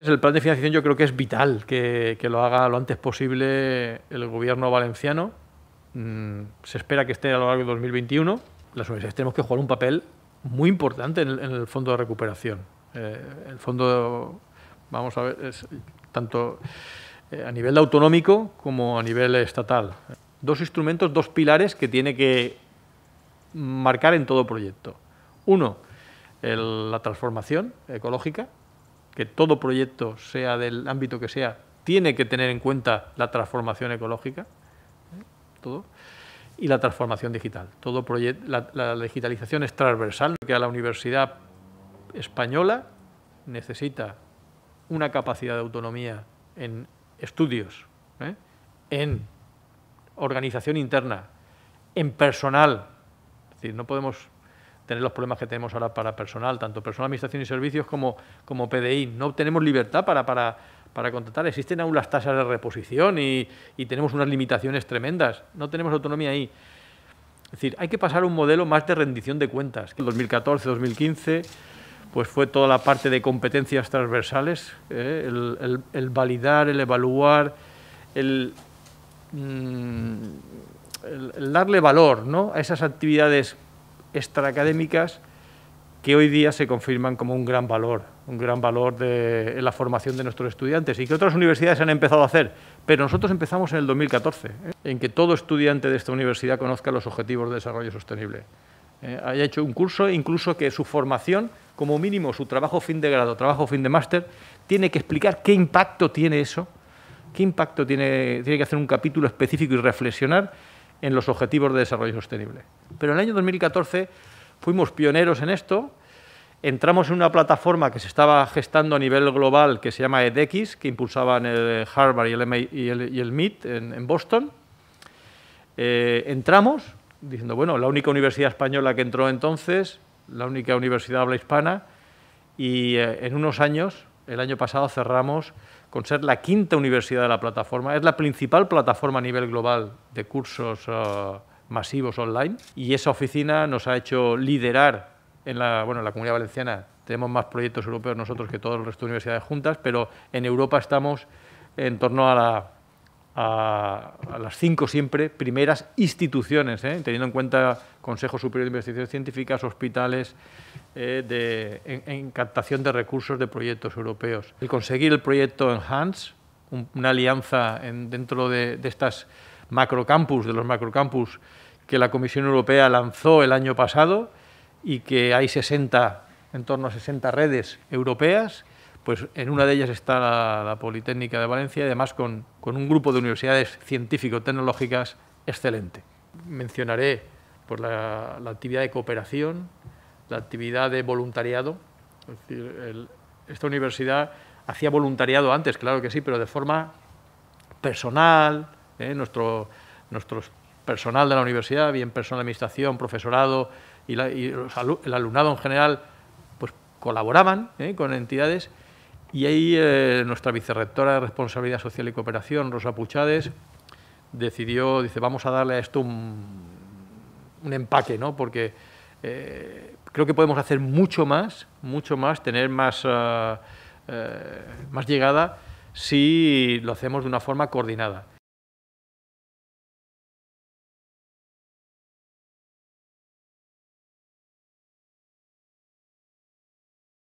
El plan de financiación yo creo que es vital que, lo haga lo antes posible el gobierno valenciano. Mm, se espera que esté a lo largo de 2021. Las universidades tenemos que jugar un papel muy importante en el, fondo de recuperación. Eh, el fondo, vamos a ver, tanto eh, a nivel autonómico como a nivel estatal. Dos instrumentos, dos pilares que tiene que marcar en todo proyecto. Uno, la transformación ecológica, que todo proyecto, sea del ámbito que sea, tiene que tener en cuenta la transformación ecológica, ¿eh? todo, y la transformación digital. Todo la, digitalización es transversal, que a la universidad española necesita una capacidad de autonomía en estudios, ¿eh? en organización interna, en personal. Es decir, no podemos tener los problemas que tenemos ahora para personal, tanto personal, administración y servicios como, como PDI. No tenemos libertad para, contratar. Existen aún las tasas de reposición y, y tenemos unas limitaciones tremendas. No tenemos autonomía ahí. Es decir, hay que pasar a un modelo más de rendición de cuentas. En 2014-2015 pues fue toda la parte de competencias transversales, eh, el, validar, el evaluar, el, mm, darle valor a esas actividades extraacadémicas que hoy día se confirman como un gran valor, un gran valor de, en la formación de nuestros estudiantes y que otras universidades han empezado a hacer. Pero nosotros empezamos en el 2014, ¿eh? en que todo estudiante de esta universidad conozca los objetivos de desarrollo sostenible. Eh, haya hecho un curso, incluso que su formación, como mínimo su trabajo fin de grado, trabajo fin de máster, tiene que explicar qué impacto tiene eso, qué impacto tiene, tiene que hacer un capítulo específico y reflexionar en los Objetivos de Desarrollo Sostenible. Pero en el año 2014 fuimos pioneros en esto, entramos en una plataforma que se estaba gestando a nivel global que se llama EDX, que impulsaban el Harvard y el, MIT, en, Boston. Eh, entramos diciendo, bueno, la única universidad española que entró entonces, la única universidad habla hispana, y eh, en unos años el año pasado cerramos con ser la quinta universidad de la plataforma. Es la principal plataforma a nivel global de cursos eh, masivos online y esa oficina nos ha hecho liderar en la, bueno, en la comunidad valenciana. Tenemos más proyectos europeos nosotros que todo el resto de universidades juntas, pero en Europa estamos en torno a la a, las cinco siempre primeras instituciones, ¿eh? teniendo en cuenta Consejo Superior de Investigaciones Científicas, hospitales, eh, de, en, captación de recursos de proyectos europeos. El conseguir el proyecto Enhance, una alianza dentro de, de estas macrocampus, de los macrocampus que la Comisión Europea lanzó el año pasado y que hay 60, en torno a 60 redes europeas pues en una de ellas está la, Politécnica de Valencia y además con, un grupo de universidades científico-tecnológicas excelente. Mencionaré pues, la, actividad de cooperación, la actividad de voluntariado. esta universidad hacía voluntariado antes, claro que sí, pero de forma personal. ¿eh? Nuestro, personal de la universidad, bien personal de administración, profesorado y, el alumnado en general, pues colaboraban ¿eh? con entidades y ahí eh, nuestra vicerrectora de Responsabilidad Social y Cooperación, Rosa Puchades, decidió, dice, vamos a darle a esto un, empaque, ¿no? Porque eh, creo que podemos hacer mucho más, mucho más, tener más, ah, eh, más llegada si lo hacemos de una forma coordinada.